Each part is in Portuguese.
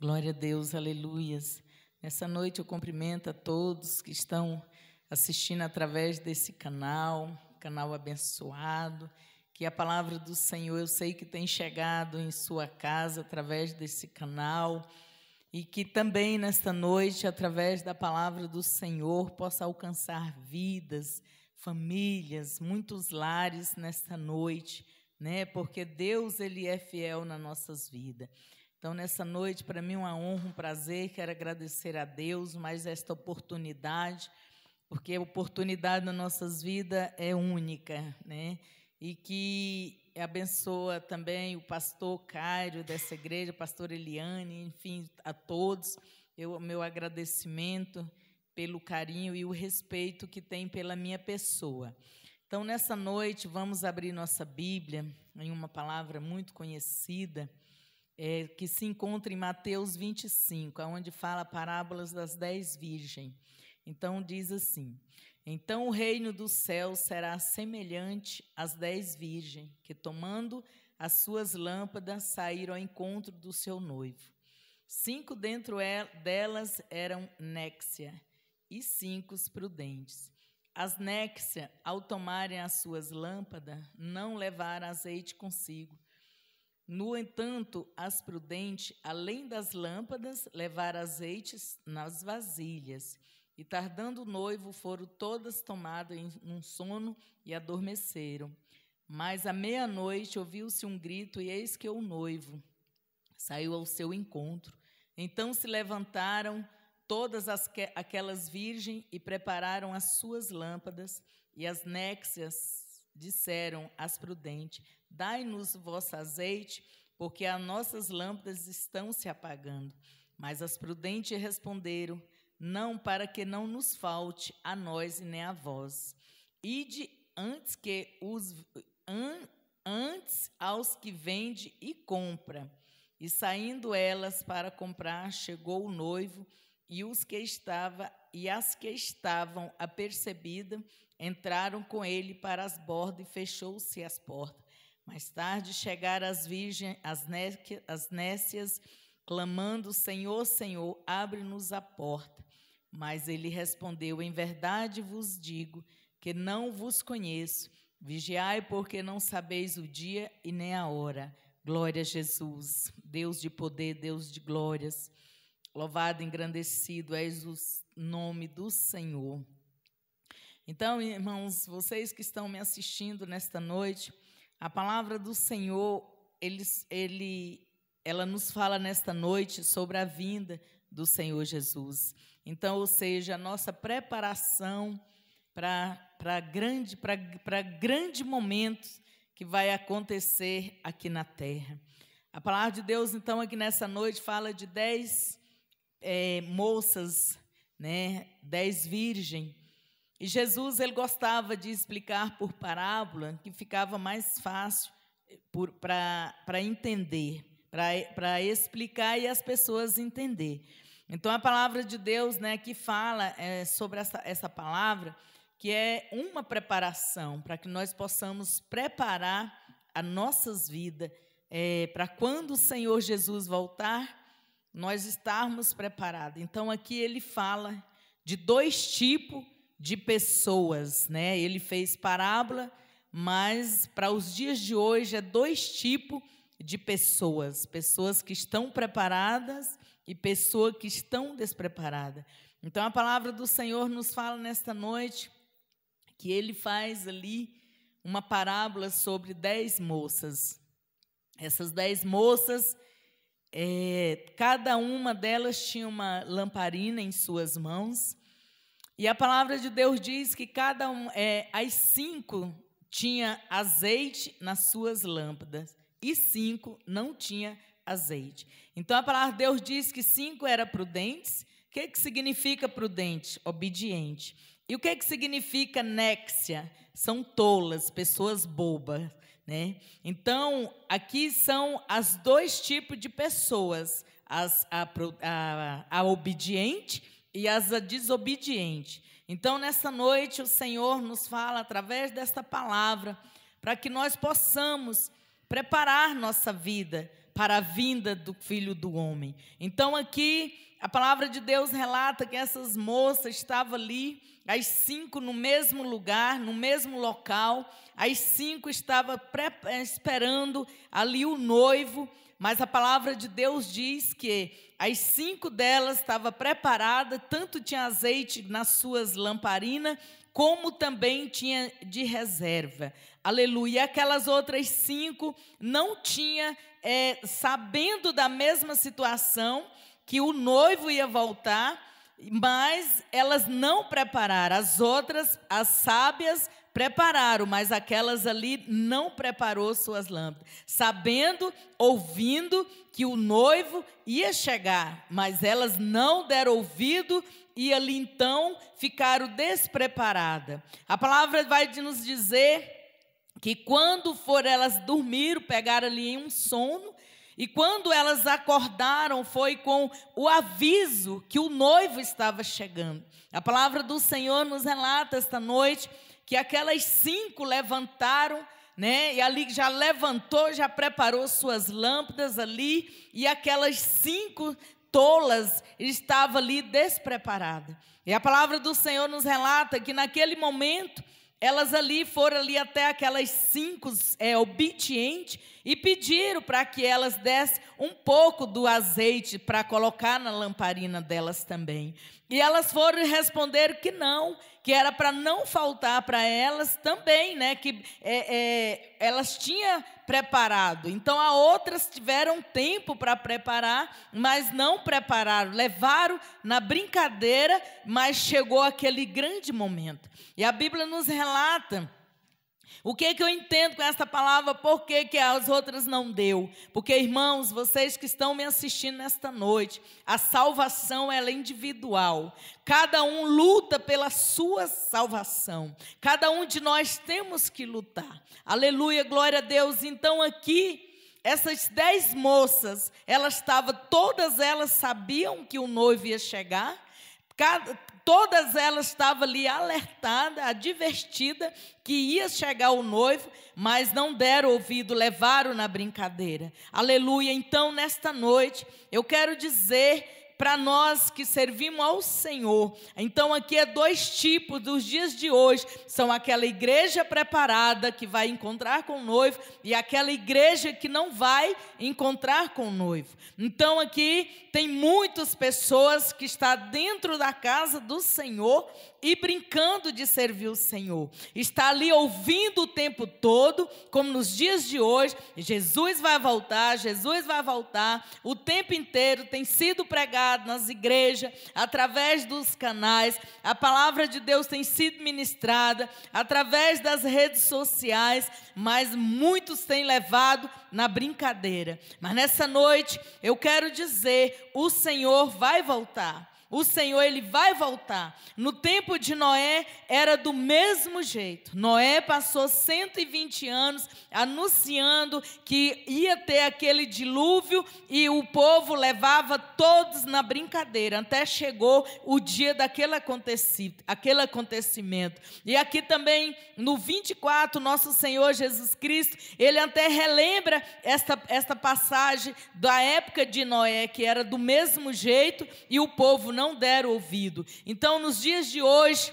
Glória a Deus, aleluias. Nessa noite eu cumprimento a todos que estão assistindo através desse canal, canal abençoado, que a palavra do Senhor eu sei que tem chegado em sua casa através desse canal e que também nesta noite, através da palavra do Senhor, possa alcançar vidas, famílias, muitos lares nesta noite, né? Porque Deus ele é fiel nas nossas vidas. Então, nessa noite, para mim, é uma honra, um prazer. Quero agradecer a Deus mais esta oportunidade, porque a oportunidade nas nossas vidas é única, né? E que abençoa também o pastor Cário dessa igreja, pastor Eliane, enfim, a todos. Eu, meu agradecimento pelo carinho e o respeito que tem pela minha pessoa. Então, nessa noite, vamos abrir nossa Bíblia em uma palavra muito conhecida é, que se encontra em Mateus 25, onde fala parábolas das dez virgens. Então diz assim: Então o reino do céu será semelhante às dez virgens, que tomando as suas lâmpadas saíram ao encontro do seu noivo. Cinco dentro é, delas eram néxia e cinco prudentes. As néxia, ao tomarem as suas lâmpadas, não levaram azeite consigo, no entanto, as prudentes, além das lâmpadas, levaram azeites nas vasilhas. E tardando o noivo, foram todas tomadas em um sono e adormeceram. Mas à meia-noite ouviu-se um grito, e eis que o noivo saiu ao seu encontro. Então se levantaram todas as, aquelas virgens e prepararam as suas lâmpadas, e as néxias disseram às prudentes: Dai-nos vosso azeite, porque as nossas lâmpadas estão se apagando. Mas as prudentes responderam: Não, para que não nos falte a nós e nem a vós. Ide antes que os an, antes aos que vende e compra. E saindo elas para comprar, chegou o noivo e os que estava e as que estavam apercebidas entraram com ele para as bordas e fechou-se as portas. Mais tarde chegaram as virgens, as, né, as nécias, clamando: Senhor, Senhor, abre-nos a porta. Mas ele respondeu: Em verdade vos digo que não vos conheço. Vigiai, porque não sabeis o dia e nem a hora. Glória a Jesus, Deus de poder, Deus de glórias. Louvado, engrandecido és o nome do Senhor. Então, irmãos, vocês que estão me assistindo nesta noite, a palavra do Senhor, ele, ele, ela nos fala nesta noite sobre a vinda do Senhor Jesus. Então, ou seja, a nossa preparação para grande, grande momento que vai acontecer aqui na terra. A palavra de Deus, então, aqui nessa noite, fala de dez é, moças, né, dez virgens, e Jesus ele gostava de explicar por parábola, que ficava mais fácil eh, para entender, para explicar e as pessoas entender. Então a palavra de Deus, né, que fala é, sobre essa, essa palavra, que é uma preparação para que nós possamos preparar as nossas vidas é, eh, para quando o Senhor Jesus voltar, nós estarmos preparados. Então aqui ele fala de dois tipos de pessoas, né? Ele fez parábola, mas para os dias de hoje é dois tipos de pessoas, pessoas que estão preparadas e pessoas que estão despreparadas. Então a palavra do Senhor nos fala nesta noite que ele faz ali uma parábola sobre dez moças. Essas dez moças, é, cada uma delas tinha uma lamparina em suas mãos e a palavra de Deus diz que cada um, é, as cinco tinha azeite nas suas lâmpadas e cinco não tinha azeite. Então a palavra de Deus diz que cinco era prudentes. O que, que significa prudente? Obediente. E o que, que significa nexia? São tolas, pessoas bobas. Né? Então, aqui são as dois tipos de pessoas, as, a, a, a obediente e as desobedientes. Então, nessa noite, o Senhor nos fala através desta palavra para que nós possamos preparar nossa vida para a vinda do Filho do Homem. Então, aqui, a palavra de Deus relata que essas moças estavam ali, as cinco no mesmo lugar, no mesmo local, as cinco estavam eh, esperando ali o noivo. Mas a palavra de Deus diz que as cinco delas estava preparada, tanto tinha azeite nas suas lamparinas, como também tinha de reserva. Aleluia. Aquelas outras cinco não tinha, é, sabendo da mesma situação, que o noivo ia voltar, mas elas não prepararam. As outras, as sábias, prepararam, mas aquelas ali não preparou suas lâmpadas, sabendo, ouvindo que o noivo ia chegar, mas elas não deram ouvido e ali então ficaram despreparadas. A palavra vai nos dizer que quando for elas dormiram, pegaram ali um sono e quando elas acordaram, foi com o aviso que o noivo estava chegando. A palavra do Senhor nos relata esta noite que aquelas cinco levantaram, né? E ali já levantou, já preparou suas lâmpadas ali, e aquelas cinco tolas estavam ali despreparadas. E a palavra do Senhor nos relata que naquele momento elas ali foram ali até aquelas cinco é, obedientes e pediram para que elas dessem um pouco do azeite para colocar na lamparina delas também. E elas foram responder que não, que era para não faltar para elas também, né? Que é, é, elas tinham preparado. Então, a outras tiveram tempo para preparar, mas não prepararam. Levaram na brincadeira, mas chegou aquele grande momento. E a Bíblia nos relata o que, é que eu entendo com essa palavra? Por que, que as outras não deu? Porque, irmãos, vocês que estão me assistindo nesta noite, a salvação ela é individual. Cada um luta pela sua salvação. Cada um de nós temos que lutar. Aleluia, glória a Deus. Então, aqui, essas dez moças, elas estavam, todas elas sabiam que o noivo ia chegar Cada, todas elas estavam ali alertada, advertida que ia chegar o noivo, mas não deram ouvido, levaram na brincadeira. Aleluia. Então, nesta noite, eu quero dizer para nós que servimos ao Senhor. Então aqui é dois tipos dos dias de hoje, são aquela igreja preparada que vai encontrar com o noivo e aquela igreja que não vai encontrar com o noivo. Então aqui tem muitas pessoas que está dentro da casa do Senhor e brincando de servir o Senhor. Está ali ouvindo o tempo todo, como nos dias de hoje, Jesus vai voltar, Jesus vai voltar. O tempo inteiro tem sido pregado pregado nas igrejas, através dos canais, a palavra de Deus tem sido ministrada através das redes sociais, mas muitos têm levado na brincadeira. Mas nessa noite eu quero dizer: o Senhor vai voltar. O Senhor, ele vai voltar. No tempo de Noé, era do mesmo jeito. Noé passou 120 anos anunciando que ia ter aquele dilúvio e o povo levava todos na brincadeira, até chegou o dia daquele acontecimento. Aquele acontecimento. E aqui também, no 24, nosso Senhor Jesus Cristo, ele até relembra esta, esta passagem da época de Noé, que era do mesmo jeito e o povo não não deram ouvido. Então, nos dias de hoje,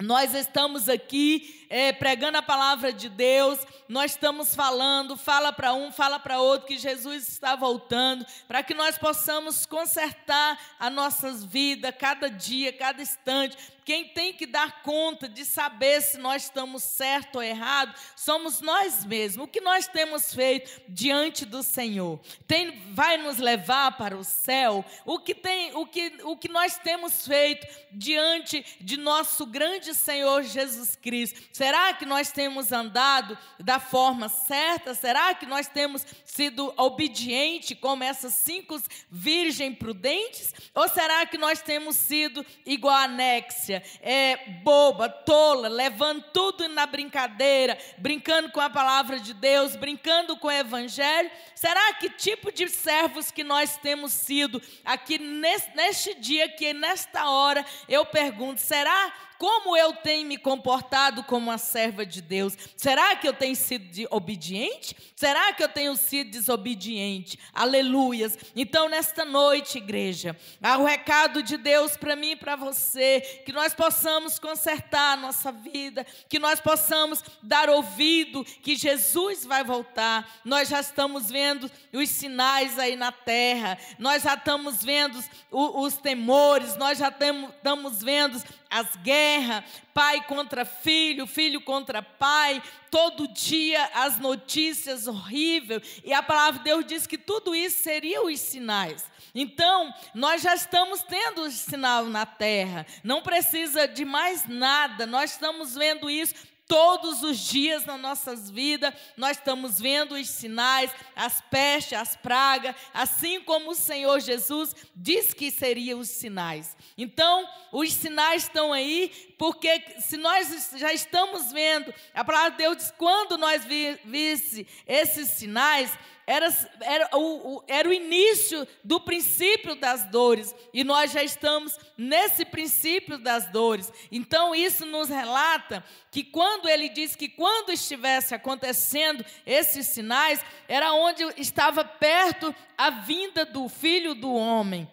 nós estamos aqui é, pregando a palavra de Deus, nós estamos falando, fala para um, fala para outro, que Jesus está voltando, para que nós possamos consertar a nossas vidas, cada dia, cada instante, quem tem que dar conta de saber se nós estamos certo ou errado somos nós mesmos. O que nós temos feito diante do Senhor tem, vai nos levar para o céu? O que, tem, o, que, o que nós temos feito diante de nosso grande Senhor Jesus Cristo? Será que nós temos andado da forma certa? Será que nós temos sido obedientes como essas cinco virgens prudentes? Ou será que nós temos sido igual a Nexia? é boba, tola, levando tudo na brincadeira, brincando com a palavra de Deus, brincando com o evangelho? Será que tipo de servos que nós temos sido aqui neste dia, que nesta hora, eu pergunto, será como eu tenho me comportado como uma serva de Deus? Será que eu tenho sido obediente? Será que eu tenho sido desobediente? Aleluias. Então, nesta noite, igreja, há o recado de Deus para mim e para você, que nós possamos consertar a nossa vida, que nós possamos dar ouvido que Jesus vai voltar. Nós já estamos vendo os sinais aí na terra, nós já estamos vendo os, os temores, nós já temos, estamos vendo as guerras guerra, pai contra filho, filho contra pai, todo dia as notícias horríveis. E a palavra de Deus diz que tudo isso seria os sinais. Então, nós já estamos tendo o sinal na terra, não precisa de mais nada, nós estamos vendo isso todos os dias nas nossas vidas, nós estamos vendo os sinais, as pestes, as pragas, assim como o Senhor Jesus diz que seriam os sinais. Então, os sinais estão aí porque se nós já estamos vendo, a palavra de Deus diz: quando nós vi, visse esses sinais, era, era, o, o, era o início do princípio das dores, e nós já estamos nesse princípio das dores. Então, isso nos relata que quando ele diz que quando estivesse acontecendo esses sinais, era onde estava perto a vinda do filho do homem.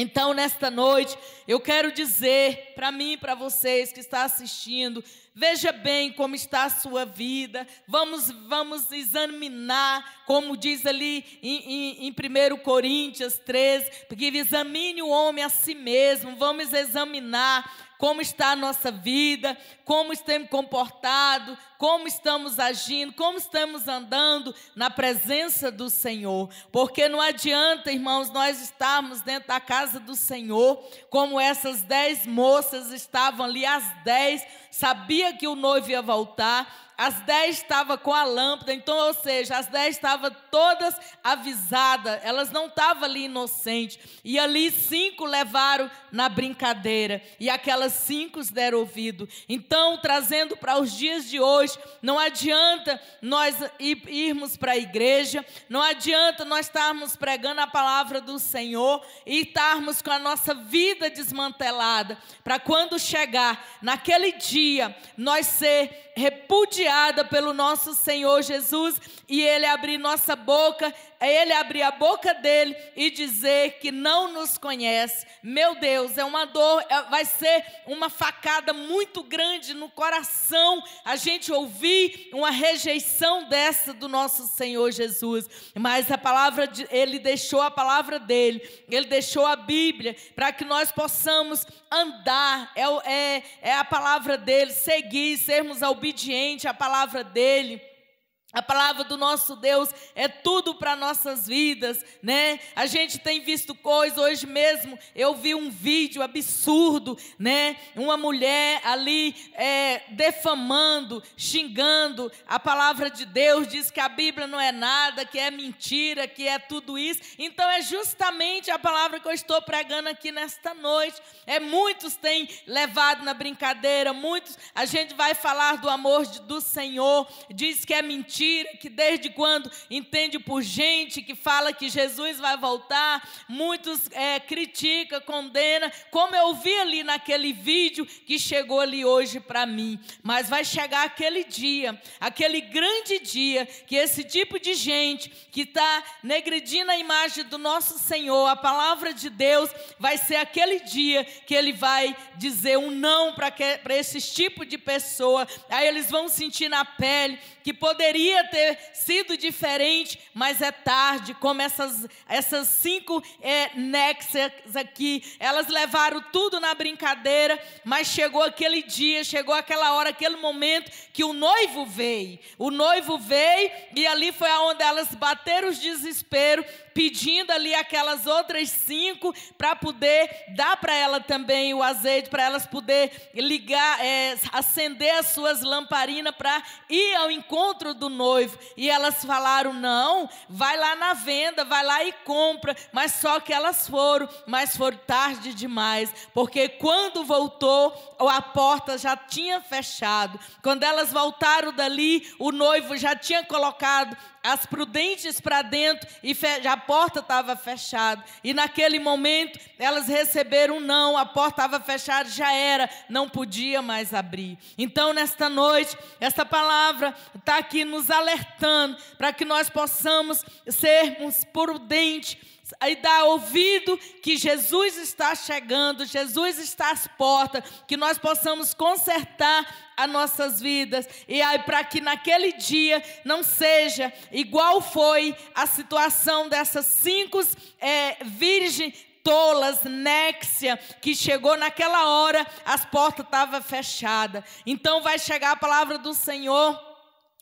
Então, nesta noite, eu quero dizer para mim e para vocês que está assistindo, Veja bem como está a sua vida. Vamos, vamos examinar, como diz ali em, em, em 1 Coríntios 13, porque examine o homem a si mesmo. Vamos examinar como está a nossa vida, como estamos comportado, como estamos agindo, como estamos andando na presença do Senhor. Porque não adianta, irmãos, nós estarmos dentro da casa do Senhor, como essas dez moças estavam ali, as dez, sabiam sabia que o noivo ia voltar, as dez estava com a lâmpada, então, ou seja, as dez estavam todas avisadas, elas não estavam ali inocentes. E ali cinco levaram na brincadeira, e aquelas cinco deram ouvido. Então, trazendo para os dias de hoje, não adianta nós irmos para a igreja, não adianta nós estarmos pregando a palavra do Senhor e estarmos com a nossa vida desmantelada, para quando chegar naquele dia, nós ser repudiados inspirada pelo nosso Senhor Jesus e Ele abrir nossa boca é ele abrir a boca dele e dizer que não nos conhece. Meu Deus, é uma dor, é, vai ser uma facada muito grande no coração a gente ouvir uma rejeição dessa do nosso Senhor Jesus. Mas a palavra de, ele deixou a palavra dele, ele deixou a Bíblia para que nós possamos andar, é, é, é a palavra dele, seguir, sermos obedientes à palavra dele. A palavra do nosso Deus é tudo para nossas vidas, né? A gente tem visto coisas hoje mesmo. Eu vi um vídeo absurdo, né? Uma mulher ali é, defamando, xingando a palavra de Deus, diz que a Bíblia não é nada, que é mentira, que é tudo isso. Então é justamente a palavra que eu estou pregando aqui nesta noite. É muitos têm levado na brincadeira, muitos. A gente vai falar do amor de, do Senhor, diz que é mentira mentira, que desde quando entende por gente, que fala que Jesus vai voltar, muitos é, critica, condena, como eu vi ali naquele vídeo que chegou ali hoje para mim. Mas vai chegar aquele dia, aquele grande dia, que esse tipo de gente que está negredindo a imagem do nosso Senhor, a palavra de Deus, vai ser aquele dia que ele vai dizer um não para esses tipos de pessoa. Aí eles vão sentir na pele que poderia poderia ter sido diferente, mas é tarde, como essas, essas cinco é, nexas aqui, elas levaram tudo na brincadeira, mas chegou aquele dia, chegou aquela hora, aquele momento que o noivo veio. O noivo veio e ali foi aonde elas bateram os desespero, pedindo ali aquelas outras cinco para poder dar para ela também o azeite, para elas poder ligar, é, acender as suas lamparinas para ir ao encontro do noivo noivo. E elas falaram: não, vai lá na venda, vai lá e compra. Mas só que elas foram, mas foi tarde demais, porque quando voltou, a porta já tinha fechado. Quando elas voltaram dali, o noivo já tinha colocado as prudentes para dentro e a porta estava fechada. E naquele momento elas receberam um não, a porta estava fechada, já era, não podia mais abrir. Então, nesta noite, esta palavra está aqui nos alertando para que nós possamos sermos prudentes e dá ouvido que Jesus está chegando, Jesus está às portas, que nós possamos consertar as nossas vidas e aí para que naquele dia não seja igual foi a situação dessas cinco é, virgens tolas, Néxia, que chegou naquela hora, as portas estavam fechadas. Então vai chegar a palavra do Senhor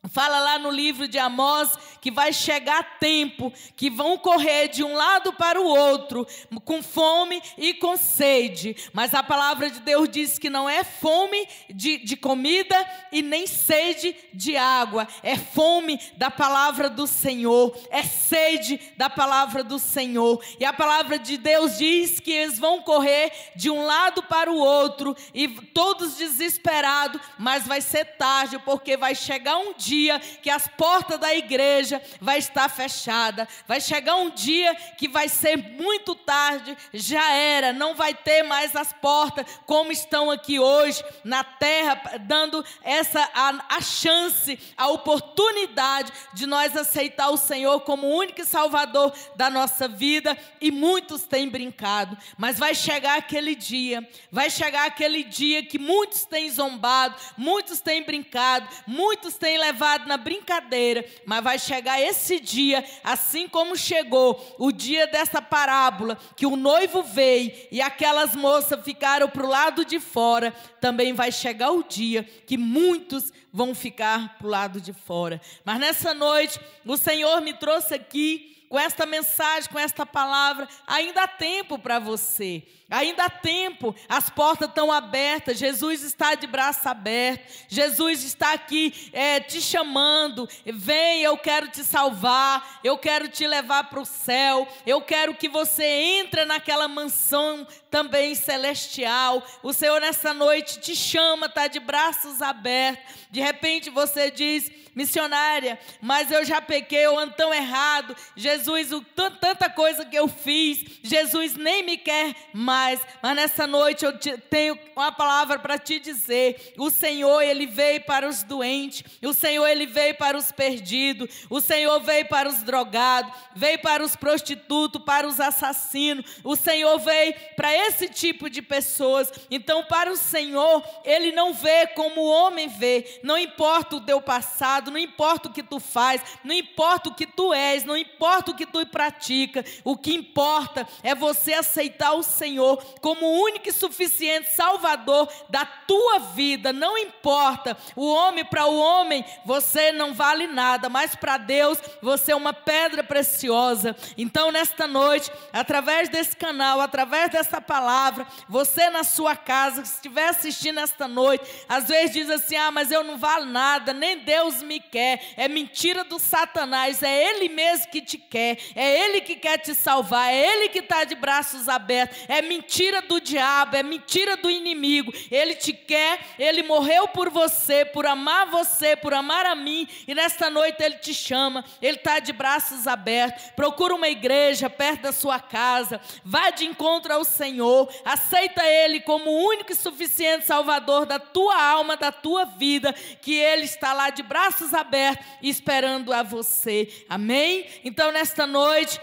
Fala lá no livro de Amós que vai chegar tempo que vão correr de um lado para o outro, com fome e com sede. Mas a palavra de Deus diz que não é fome de, de comida e nem sede de água, é fome da palavra do Senhor, é sede da palavra do Senhor. E a palavra de Deus diz que eles vão correr de um lado para o outro, e todos desesperados, mas vai ser tarde, porque vai chegar um dia dia que as portas da igreja vai estar fechada. Vai chegar um dia que vai ser muito tarde, já era, não vai ter mais as portas como estão aqui hoje na terra, dando essa a, a chance, a oportunidade de nós aceitar o Senhor como único Salvador da nossa vida e muitos têm brincado, mas vai chegar aquele dia, vai chegar aquele dia que muitos têm zombado, muitos têm brincado, muitos têm levado levado na brincadeira, mas vai chegar esse dia, assim como chegou o dia dessa parábola, que o noivo veio e aquelas moças ficaram para o lado de fora, também vai chegar o dia que muitos vão ficar para o lado de fora. Mas nessa noite, o Senhor me trouxe aqui com esta mensagem, com esta palavra, ainda há tempo para você. Ainda há tempo, as portas estão abertas, Jesus está de braço aberto, Jesus está aqui é, te chamando. Vem, eu quero te salvar, eu quero te levar para o céu, eu quero que você entre naquela mansão também celestial. O Senhor, nessa noite, te chama, está de braços abertos. De repente você diz, missionária, mas eu já pequei, eu ando tão errado. Jesus, o, tanta coisa que eu fiz, Jesus nem me quer mais mais, mas nessa noite eu te, tenho uma palavra para te dizer. O Senhor, ele veio para os doentes, o Senhor, ele veio para os perdidos, o Senhor veio para os drogados, veio para os prostitutos, para os assassinos. O Senhor veio para esse tipo de pessoas. Então, para o Senhor, ele não vê como o homem vê. Não importa o teu passado, não importa o que tu faz, não importa o que tu és, não importa o que tu pratica. O que importa é você aceitar o Senhor Senhor como único e suficiente Salvador da tua vida. Não importa, o homem para o homem você não vale nada, mas para Deus você é uma pedra preciosa. Então, nesta noite, através desse canal, através dessa palavra, você na sua casa, que estiver assistindo esta noite, às vezes diz assim: ah, mas eu não valo nada, nem Deus me quer. É mentira do Satanás, é ele mesmo que te quer, é ele que quer te salvar, é ele que está de braços abertos, é mentira mentira do diabo, é mentira do inimigo. Ele te quer, ele morreu por você, por amar você, por amar a mim, e nesta noite ele te chama, ele está de braços abertos. Procura uma igreja perto da sua casa, vá de encontro ao Senhor, aceita ele como o único e suficiente Salvador da tua alma, da tua vida, que ele está lá de braços abertos esperando a você. Amém? Então, nesta noite,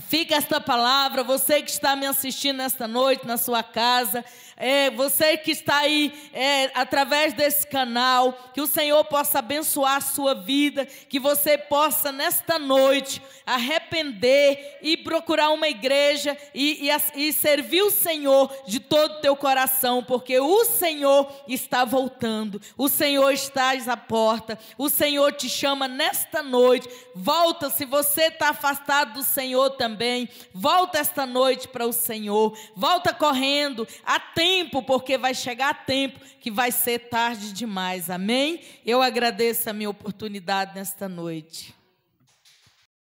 Fica esta palavra, você que está me assistindo nesta noite, na sua casa, é, você que está aí é, através desse canal, que o Senhor possa abençoar a sua vida, que você possa nesta noite arrepender e procurar uma igreja e, e, e servir o Senhor de todo o teu coração, porque o Senhor está voltando, o Senhor está à porta, o Senhor te chama nesta noite. Volta se você está afastado do Senhor também, volta esta noite para o Senhor, volta correndo, atende tempo, porque vai chegar tempo que vai ser tarde demais. Amém? Eu agradeço a minha oportunidade nesta noite.